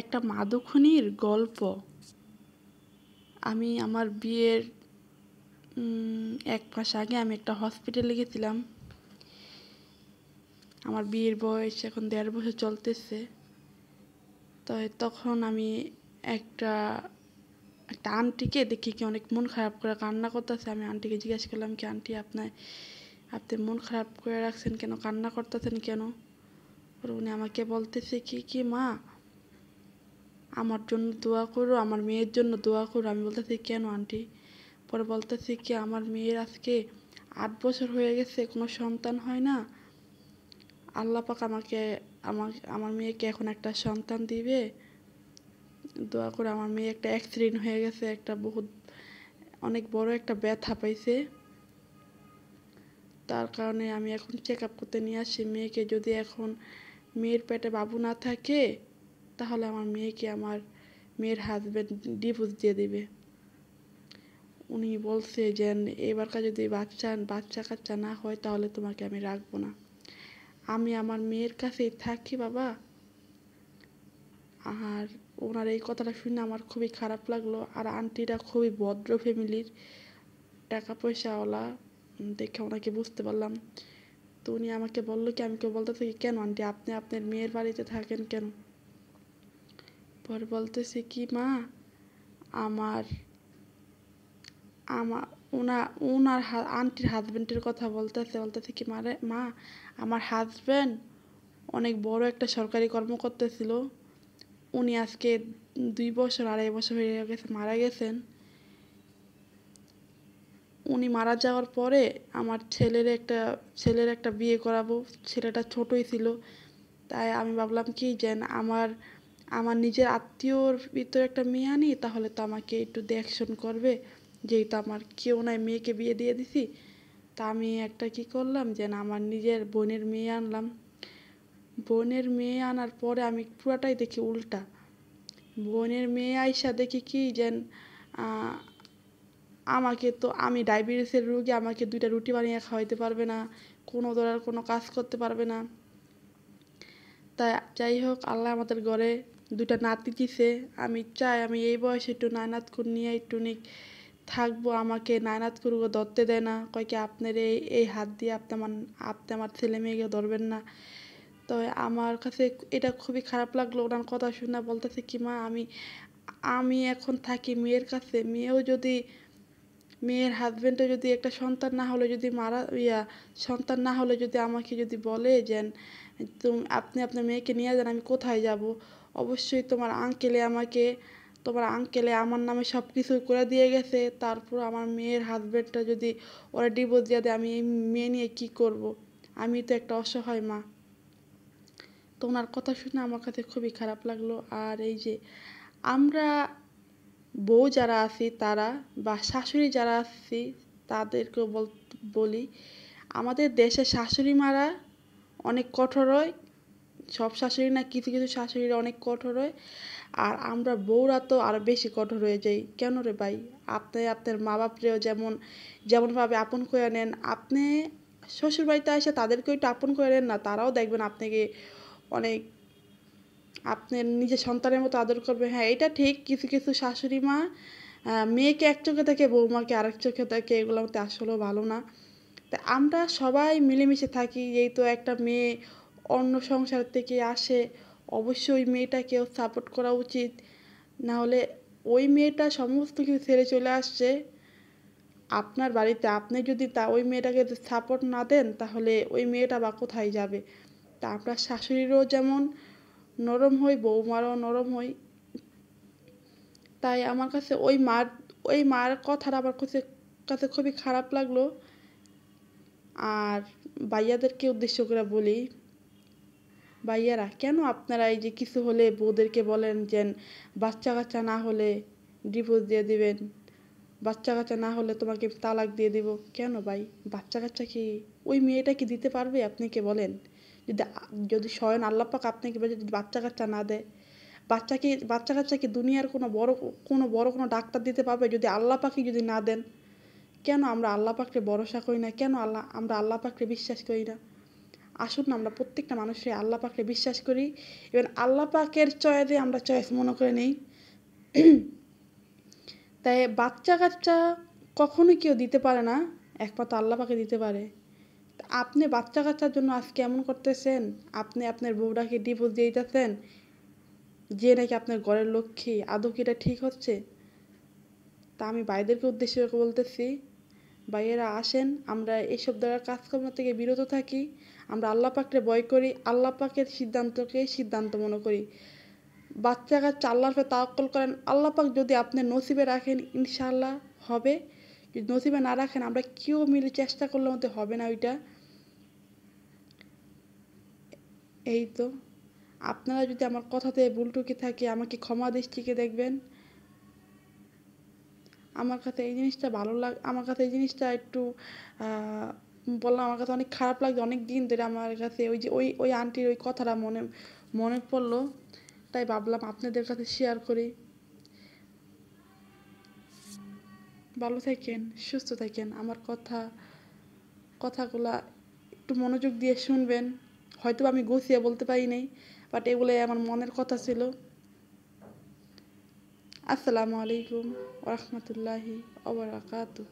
একটা মাদখনির গল্প আমি আমার বিয়ের এক মাস আগে আমি একটা হসপিটালে গেছিলাম আমার বিয়ের বয়স এখন দেড় বছর চলতেছে তো তখন আমি একটা একটা আন্টিকে দেখি কি অনেক মন খারাপ করে কান্না করতেছে আমি আন্টিকে জিজ্ঞাসা করলাম কি আন্টি আপনার আপনি মন খারাপ করে রাখছেন কেন কান্না করতেছেন কেন উনি আমাকে বলতেছে কি কি মা আমার জন্য দোয়া করো আমার মেয়ের জন্য দোয়া করো আমি বলতেছি কেন আন্টি পরে বলতেছি কি আমার মেয়ের আজকে আট বছর হয়ে গেছে কোনো সন্তান হয় না আল্লাহ পাক আমাকে আমার আমার মেয়েকে এখন একটা সন্তান দিবে দোয়া করে আমার মেয়ে একটা অ্যাক্সিডেন্ট হয়ে গেছে একটা বহুত অনেক বড় একটা ব্যথা পাইছে তার কারণে আমি এখন চেক আপ করতে নিয়ে আসি মেয়েকে যদি এখন মেয়ের পেটে বাবু না থাকে তাহলে আমার মেয়েকে আমার মেয়ের হাজব্যান্ড ডিভোর্স দিয়ে দেবে উনি বলছে যে এবারকার যদি বাচ্চা বাচ্চা কাচ্চা না হয় তাহলে তোমাকে আমি রাখবো না আমি আমার মেয়ের কাছেই থাকি বাবা আর ওনার এই কথাটা শুনে আমার খুবই খারাপ লাগলো আর আন্টিটা খুবই ভদ্র ফ্যামিলির টাকা পয়সাওয়ালা দেখে ওনাকে বুঝতে পারলাম তো উনি আমাকে বললো কি আমি কেউ বলতে থাকি কেন আন্টি আপনি আপনার মেয়ের বাড়িতে থাকেন কেন পর বলতেছে কি মা আমার আমার ওনা ওনার আন্টির হাজব্যান্ডের কথা বলতেছে বলতেছে কি মারে মা আমার হাজব্যান্ড অনেক বড় একটা সরকারি কর্মকর্তা ছিল উনি আজকে দুই বছর আড়াই বছর হয়ে গেছে মারা গেছেন উনি মারা যাওয়ার পরে আমার ছেলের একটা ছেলের একটা বিয়ে করাবো ছেলেটা ছোটই ছিল তাই আমি ভাবলাম কি যেন আমার আমার নিজের আত্মীয়র ভিতরে একটা মেয়ে আনি তাহলে তো আমাকে একটু দেখশন করবে যেহেতু আমার কেউ নাই মেয়েকে বিয়ে দিয়ে দিছি তা আমি একটা কি করলাম যে না আমার নিজের বোনের মেয়ে আনলাম বোনের মেয়ে আনার পরে আমি পুরাটাই দেখি উল্টা বোনের মেয়ে আইসা দেখি কি যেন আমাকে তো আমি ডায়াবেটিসের রোগী আমাকে দুইটা রুটি বানিয়ে খাওয়াইতে পারবে না কোনো ধরার কোনো কাজ করতে পারবে না তাই যাই হোক আল্লাহ আমাদের ঘরে দুইটা নাতি দিছে আমি চাই আমি এই বয়সে একটু নায়নাতকুর নিয়ে একটু থাকবো আমাকে নায়নাতকুরগো ধরতে দেয় না কয় কি আপনার এই এই হাত দিয়ে আপনি আমার আপনি আমার ছেলে মেয়েকে ধরবেন না তো আমার কাছে এটা খুবই খারাপ লাগলো ওনার কথা শুনে বলতেছে কি মা আমি আমি এখন থাকি মেয়ের কাছে মেয়েও যদি মেয়ের হাজব্যান্ডে যদি একটা সন্তান না হলে যদি মারা ইয়া সন্তান না হলে যদি আমাকে যদি বলে যে তুমি আপনি আপনার মেয়েকে নিয়ে যান আমি কোথায় যাব অবশ্যই তোমার আঙ্কেলে আমাকে তোমার আঙ্কেলে আমার নামে সব কিছু করে দিয়ে গেছে তারপর আমার মেয়ের হাজব্যান্ডটা যদি ওরা ডিভোর্স দিয়ে দেয় আমি এই মেয়ে নিয়ে কী করব। আমি তো একটা অসহায় মা তো ওনার কথা শুনে আমার কাছে খুবই খারাপ লাগলো আর এই যে আমরা বউ যারা আছি তারা বা শাশুড়ি যারা আছি তাদেরকেও বলি আমাদের দেশে শাশুড়ি মারা অনেক কঠোর হয় সব শাশুড়ি না কিছু কিছু শাশুড়িরা অনেক কঠোর হয় আর আমরা বউরা তো আরও বেশি কঠোর হয়ে যাই কেন রে ভাই আপনি আপনার মা বাপরেও যেমন যেমনভাবে আপন করে নেন আপনি শ্বশুরবাড়িতে এসে তাদেরকেও একটু আপন করে নেন না তারাও দেখবেন আপনাকে অনেক আপনি নিজের সন্তানের মতো আদর করবে হ্যাঁ এটা ঠিক কিছু কিছু শাশুড়ি মা মেয়েকে এক চোখে থাকে বৌমাকে আরেক চোখে থাকে এগুলোতে আসলেও ভালো না তা আমরা সবাই মিলেমিশে থাকি এই তো একটা মেয়ে অন্য সংসার থেকে আসে অবশ্যই মেয়েটাকেও সাপোর্ট করা উচিত না হলে ওই মেয়েটা সমস্ত কিছু ছেড়ে চলে আসছে আপনার বাড়িতে আপনি যদি তা ওই মেয়েটাকে সাপোর্ট না দেন তাহলে ওই মেয়েটা বা কোথায় যাবে তা আপনার শাশুড়িরও যেমন নরম হই বৌমারও নরম হই তাই আমার কাছে ওই মার ওই মার কথাটা আমার কাছে কাছে খুবই খারাপ লাগলো আর ভাইয়াদেরকে উদ্দেশ্য করে বলি ভাইয়ারা কেন আপনারা এই যে কিছু হলে বউদেরকে বলেন যে বাচ্চা কাচ্চা না হলে ডিভোর্স দিয়ে দিবেন বাচ্চা কাচ্চা না হলে তোমাকে তালাক দিয়ে দিব কেন ভাই বাচ্চা কাচ্চা কি ওই মেয়েটা কি দিতে পারবে আপনি কে বলেন যদি যদি স্বয়ং পাক আপনাকে যদি বাচ্চা কাচ্চা না দেয় বাচ্চাকে বাচ্চা কাচ্চাকে দুনিয়ার কোনো বড় কোনো বড় কোনো ডাক্তার দিতে পারবে যদি আল্লাহ আল্লাপাকে যদি না দেন কেন আমরা আল্লাহ আল্লাপাককে ভরসা করি না কেন আল্লাহ আমরা আল্লাহ আল্লাপাককে বিশ্বাস করি না আসুন না আমরা প্রত্যেকটা মানুষের আল্লাপাককে বিশ্বাস করি এবং পাকের চয়েসে আমরা চয়েস মনে করে নেই তাই বাচ্চা কাচ্চা কখনোই কেউ দিতে পারে না একমাত্র পাকে দিতে পারে আপনি বাচ্চা কাচ্চার জন্য আজকে এমন করতেছেন আপনি আপনার বউটাকে ডিভোর্স দিয়ে দিতেছেন যে নাকি আপনার ঘরের লক্ষ্মী আদৌ কি এটা ঠিক হচ্ছে তা আমি ভাইদেরকে উদ্দেশ্য বলতেছি ভাইয়েরা আসেন আমরা এইসব দ্বারা কাজকর্ম থেকে বিরত থাকি আমরা আল্লাহ পাককে ভয় করি আল্লাহ পাকের সিদ্ধান্তকে সিদ্ধান্ত মনে করি বাচ্চা কাচ্চা আল্লাহর পে তাওয়াক্কল করেন আল্লাহ পাক যদি আপনি নসিবে রাখেন ইনশাল্লাহ হবে যদি নসিবে না রাখেন আমরা কেউ মিলে চেষ্টা করলে মধ্যে হবে না ওইটা এই তো আপনারা যদি আমার কথাতে ভুল টুকি থাকে আমাকে ক্ষমা দৃষ্টিকে দেখবেন আমার কাছে এই জিনিসটা ভালো লাগ আমার কাছে এই জিনিসটা একটু বললাম আমার কাছে অনেক খারাপ লাগছে অনেক দিন ধরে আমার কাছে ওই যে ওই ওই আন্টির ওই কথাটা মনে মনে পড়লো তাই ভাবলাম আপনাদের কাছে শেয়ার করি ভালো থাকেন সুস্থ থাকেন আমার কথা কথাগুলা একটু মনোযোগ দিয়ে শুনবেন হয়তো আমি গুছিয়ে বলতে পারি নাই বাট এগুলোই আমার মনের কথা ছিল আসসালামু আলাইকুম ওরহমতুল্লাহি ওবরাকাতু